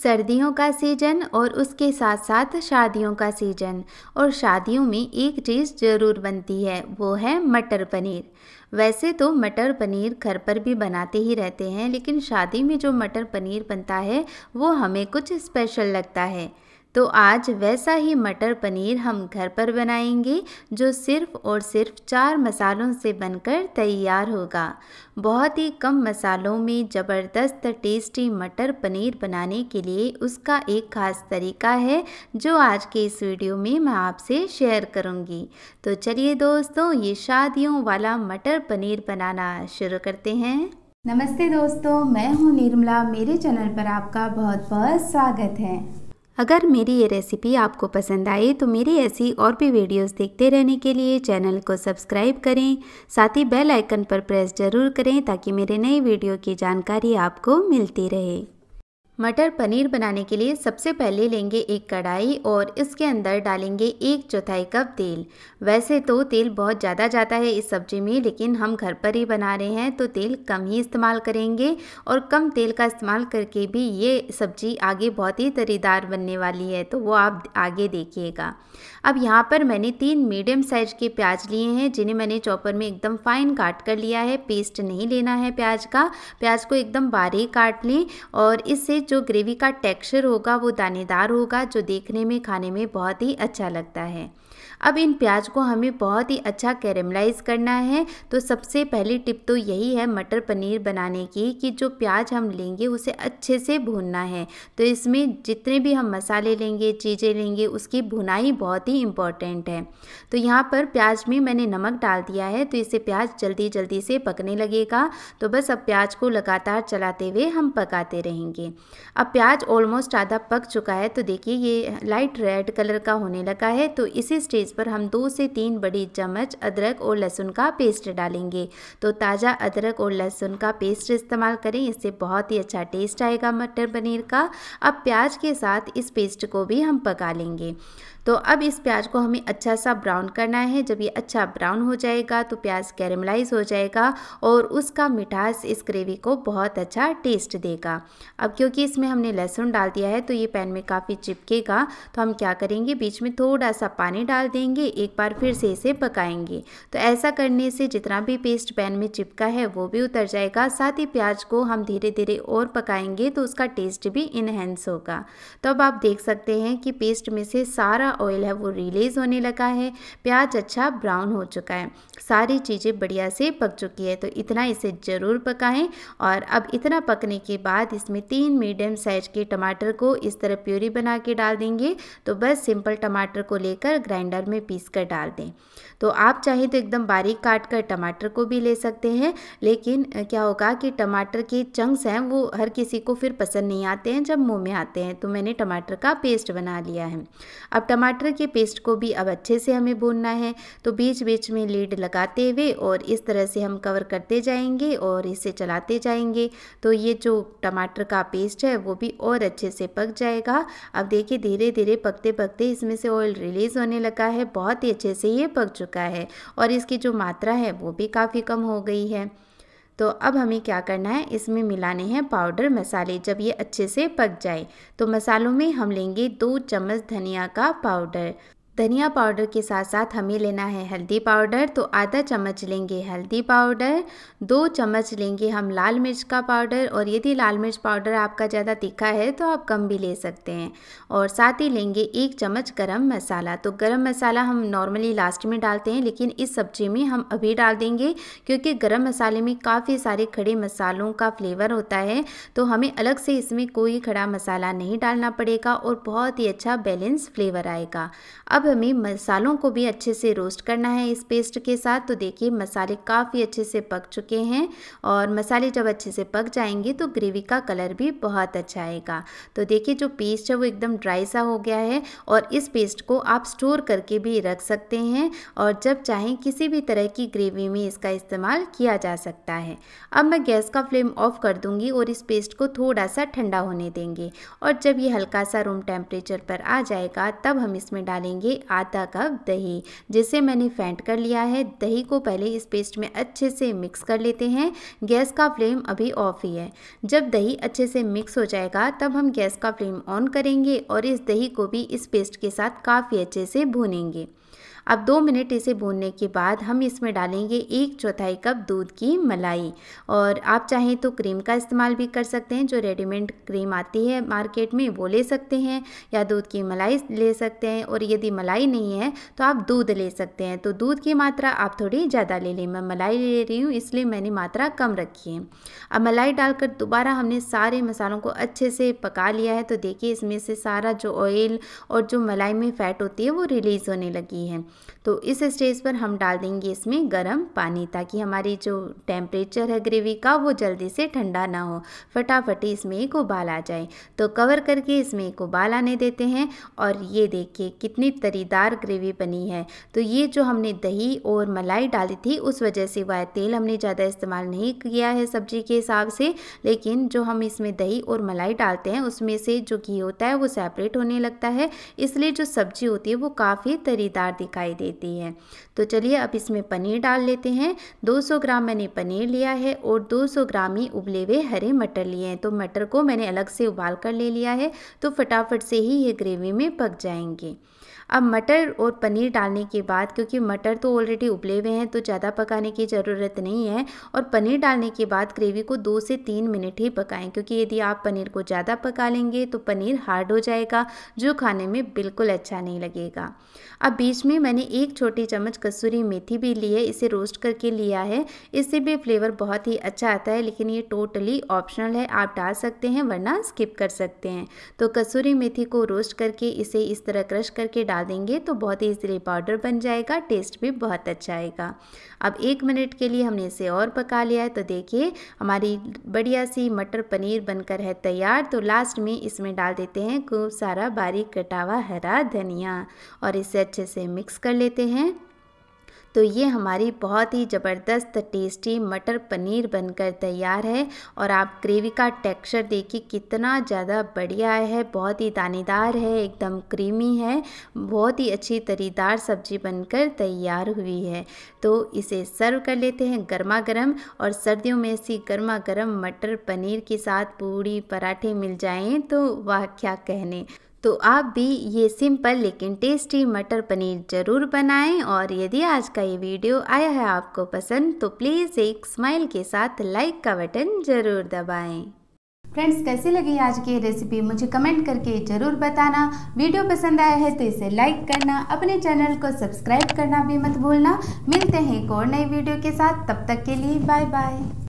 सर्दियों का सीज़न और उसके साथ साथ शादियों का सीज़न और शादियों में एक चीज़ ज़रूर बनती है वो है मटर पनीर वैसे तो मटर पनीर घर पर भी बनाते ही रहते हैं लेकिन शादी में जो मटर पनीर बनता है वो हमें कुछ स्पेशल लगता है तो आज वैसा ही मटर पनीर हम घर पर बनाएंगे जो सिर्फ और सिर्फ चार मसालों से बनकर तैयार होगा बहुत ही कम मसालों में ज़बरदस्त टेस्टी मटर पनीर बनाने के लिए उसका एक खास तरीका है जो आज के इस वीडियो में मैं आपसे शेयर करूंगी तो चलिए दोस्तों ये शादियों वाला मटर पनीर बनाना शुरू करते हैं नमस्ते दोस्तों मैं हूं निर्मला मेरे चैनल पर आपका बहुत बहुत स्वागत है अगर मेरी ये रेसिपी आपको पसंद आई तो मेरी ऐसी और भी वीडियोस देखते रहने के लिए चैनल को सब्सक्राइब करें साथ ही बेल आइकन पर प्रेस जरूर करें ताकि मेरे नए वीडियो की जानकारी आपको मिलती रहे मटर पनीर बनाने के लिए सबसे पहले लेंगे एक कढ़ाई और इसके अंदर डालेंगे एक चौथाई कप तेल वैसे तो तेल बहुत ज़्यादा जाता है इस सब्ज़ी में लेकिन हम घर पर ही बना रहे हैं तो तेल कम ही इस्तेमाल करेंगे और कम तेल का इस्तेमाल करके भी ये सब्ज़ी आगे बहुत ही तरीदार बनने वाली है तो वो आप आगे देखिएगा अब यहाँ पर मैंने तीन मीडियम साइज़ के प्याज लिए हैं जिन्हें मैंने चॉपर में एकदम फाइन काट कर लिया है पेस्ट नहीं लेना है प्याज का प्याज को एकदम बारीक काट लें और इससे जो ग्रेवी का टेक्सचर होगा वो दानेदार होगा जो देखने में खाने में बहुत ही अच्छा लगता है अब इन प्याज को हमें बहुत ही अच्छा कैरेमलाइज करना है तो सबसे पहली टिप तो यही है मटर पनीर बनाने की कि जो प्याज हम लेंगे उसे अच्छे से भूनना है तो इसमें जितने भी हम मसाले लेंगे चीज़ें लेंगे उसकी भुनाई बहुत ही इम्पॉर्टेंट है तो यहाँ पर प्याज में मैंने नमक डाल दिया है तो इससे प्याज जल्दी जल्दी से पकने लगेगा तो बस अब प्याज को लगातार चलाते हुए हम पकाते रहेंगे अब प्याज ऑलमोस्ट आधा पक चुका है तो देखिए ये लाइट रेड कलर का होने लगा है तो इसी स्टेज पर हम दो से तीन बड़ी चम्मच अदरक और लहसुन का पेस्ट डालेंगे तो ताज़ा अदरक और लहसुन का पेस्ट इस्तेमाल करें इससे बहुत ही अच्छा टेस्ट आएगा मटर पनीर का अब प्याज के साथ इस पेस्ट को भी हम पका लेंगे तो अब इस प्याज को हमें अच्छा सा ब्राउन करना है जब ये अच्छा ब्राउन हो जाएगा तो प्याज कैरमलाइज हो जाएगा और उसका मिठास इस ग्रेवी को बहुत अच्छा टेस्ट देगा अब क्योंकि देखिए इसमें हमने लहसुन डाल दिया है तो ये पैन में काफ़ी चिपकेगा तो हम क्या करेंगे बीच में थोड़ा सा पानी डाल देंगे एक बार फिर से इसे पकाएंगे तो ऐसा करने से जितना भी पेस्ट पैन में चिपका है वो भी उतर जाएगा साथ ही प्याज को हम धीरे धीरे और पकाएंगे तो उसका टेस्ट भी इन्हेंस होगा तो अब आप देख सकते हैं कि पेस्ट में से सारा ऑयल है वो रिलीज़ होने लगा है प्याज अच्छा ब्राउन हो चुका है सारी चीज़ें बढ़िया से पक चुकी है तो इतना इसे ज़रूर पकाएं और अब इतना पकने के बाद इसमें तीन मिनट मीडियम साइज के टमाटर को इस तरह प्यूरी बना के डाल देंगे तो बस सिंपल टमाटर को लेकर ग्राइंडर में पीस कर डाल दें तो आप चाहें तो एकदम बारीक काट कर टमाटर को भी ले सकते हैं लेकिन क्या होगा कि टमाटर के चंक्स हैं वो हर किसी को फिर पसंद नहीं आते हैं जब मुँह में आते हैं तो मैंने टमाटर का पेस्ट बना लिया है अब टमाटर के पेस्ट को भी अब अच्छे से हमें भूनना है तो बीच बीच में लीड लगाते हुए और इस तरह से हम कवर करते जाएंगे और इसे चलाते जाएंगे तो ये जो टमाटर का पेस्ट जो है वो भी और अच्छे से पक जाएगा अब देखिए धीरे धीरे पकते पकते इसमें से ऑयल रिलीज़ होने लगा है बहुत ही अच्छे से ये पक चुका है और इसकी जो मात्रा है वो भी काफ़ी कम हो गई है तो अब हमें क्या करना है इसमें मिलाने हैं पाउडर मसाले जब ये अच्छे से पक जाए तो मसालों में हम लेंगे दो चम्मच धनिया का पाउडर धनिया पाउडर के साथ साथ हमें लेना है हल्दी पाउडर तो आधा चम्मच लेंगे हल्दी पाउडर दो चम्मच लेंगे हम लाल मिर्च का पाउडर और यदि लाल मिर्च पाउडर आपका ज़्यादा तीखा है तो आप कम भी ले सकते हैं और साथ ही लेंगे एक चम्मच गरम मसाला तो गरम मसाला हम नॉर्मली लास्ट में डालते हैं लेकिन इस सब्जी में हम अभी डाल देंगे क्योंकि गर्म मसाले में काफ़ी सारे खड़े मसालों का फ्लेवर होता है तो हमें अलग से इसमें कोई खड़ा मसाला नहीं डालना पड़ेगा और बहुत ही अच्छा बैलेंस फ्लेवर आएगा अब अब हमें मसालों को भी अच्छे से रोस्ट करना है इस पेस्ट के साथ तो देखिए मसाले काफ़ी अच्छे से पक चुके हैं और मसाले जब अच्छे से पक जाएंगे तो ग्रेवी का कलर भी बहुत अच्छा आएगा तो देखिए जो पेस्ट है वो एकदम ड्राई सा हो गया है और इस पेस्ट को आप स्टोर करके भी रख सकते हैं और जब चाहें किसी भी तरह की ग्रेवी में इसका इस्तेमाल किया जा सकता है अब मैं गैस का फ्लेम ऑफ कर दूंगी और इस पेस्ट को थोड़ा सा ठंडा होने देंगे और जब ये हल्का सा रूम टेम्परेचर पर आ जाएगा तब हम इसमें डालेंगे लिए आधा कप दही जिसे मैंने फेंट कर लिया है दही को पहले इस पेस्ट में अच्छे से मिक्स कर लेते हैं गैस का फ्लेम अभी ऑफ ही है जब दही अच्छे से मिक्स हो जाएगा तब हम गैस का फ्लेम ऑन करेंगे और इस दही को भी इस पेस्ट के साथ काफ़ी अच्छे से भूनेंगे अब दो मिनट इसे भूनने के बाद हम इसमें डालेंगे एक चौथाई कप दूध की मलाई और आप चाहें तो क्रीम का इस्तेमाल भी कर सकते हैं जो रेडीमेड क्रीम आती है मार्केट में वो ले सकते हैं या दूध की मलाई ले सकते हैं और यदि मलाई नहीं है तो आप दूध ले सकते हैं तो दूध की मात्रा आप थोड़ी ज़्यादा ले लें मैं मलाई ले रही हूँ इसलिए मैंने मात्रा कम रखी है अब मलाई डालकर दोबारा हमने सारे मसालों को अच्छे से पका लिया है तो देखिए इसमें से सारा जो ऑयल और जो मलाई में फ़ैट होती है वो रिलीज़ होने लगी है तो इस स्टेज पर हम डाल देंगे इसमें गर्म पानी ताकि हमारी जो टेम्परेचर है ग्रेवी का वो जल्दी से ठंडा ना हो फटाफट इसमें एक उबाल आ जाए तो कवर करके इसमें एक उबाल आने देते हैं और ये देखिए कितनी तरीदार ग्रेवी बनी है तो ये जो हमने दही और मलाई डाली थी उस वजह से वह तेल हमने ज़्यादा इस्तेमाल नहीं किया है सब्जी के हिसाब से लेकिन जो हम इसमें दही और मलाई डालते हैं उसमें से जो घी होता है वो सेपरेट होने लगता है इसलिए जो सब्जी होती है वो काफ़ी तरीदार दिखाई दिखाई देती है तो चलिए अब इसमें पनीर डाल लेते हैं 200 ग्राम मैंने पनीर लिया है और 200 ग्राम ही उबले हुए हरे मटर लिए हैं तो मटर को मैंने अलग से उबाल कर ले लिया है तो फटाफट से ही ये ग्रेवी में पक जाएंगे अब मटर और पनीर डालने के बाद क्योंकि मटर तो ऑलरेडी उबले हुए हैं तो ज़्यादा पकाने की ज़रूरत नहीं है और पनीर डालने के बाद ग्रेवी को दो से तीन मिनट ही पकाएं क्योंकि यदि आप पनीर को ज़्यादा पका लेंगे तो पनीर हार्ड हो जाएगा जो खाने में बिल्कुल अच्छा नहीं लगेगा अब बीच में मैंने एक छोटी चम्मच कसूरी मेथी भी ली है इसे रोस्ट करके लिया है इससे भी फ्लेवर बहुत ही अच्छा आता है लेकिन ये टोटली ऑप्शनल है आप डाल सकते हैं वरना स्किप कर सकते हैं तो कसूरी मेथी को रोस्ट करके इसे इस तरह क्रश करके डाल डाल देंगे तो बहुत ही इजीली पाउडर बन जाएगा टेस्ट भी बहुत अच्छा आएगा अब एक मिनट के लिए हमने इसे और पका लिया है तो देखिए हमारी बढ़िया सी मटर पनीर बनकर है तैयार तो लास्ट में इसमें डाल देते हैं खूब सारा बारीक कटा हुआ हरा धनिया और इसे अच्छे से मिक्स कर लेते हैं तो ये हमारी बहुत ही ज़बरदस्त टेस्टी मटर पनीर बनकर तैयार है और आप ग्रेवी का टेक्सचर देखिए कितना ज़्यादा बढ़िया है बहुत ही दानेदार है एकदम क्रीमी है बहुत ही अच्छी तरीदार सब्जी बनकर तैयार हुई है तो इसे सर्व कर लेते हैं गर्मा गर्म और सर्दियों में ऐसी गर्मा गर्म मटर पनीर के साथ पूड़ी पराठे मिल जाएँ तो वह क्या कहने तो आप भी ये सिंपल लेकिन टेस्टी मटर पनीर ज़रूर बनाएं और यदि आज का ये वीडियो आया है आपको पसंद तो प्लीज़ एक स्माइल के साथ लाइक का बटन ज़रूर दबाएं। फ्रेंड्स कैसी लगी आज की रेसिपी मुझे कमेंट करके ज़रूर बताना वीडियो पसंद आया है तो इसे लाइक करना अपने चैनल को सब्सक्राइब करना भी मत भूलना मिलते हैं एक और नई वीडियो के साथ तब तक के लिए बाय बाय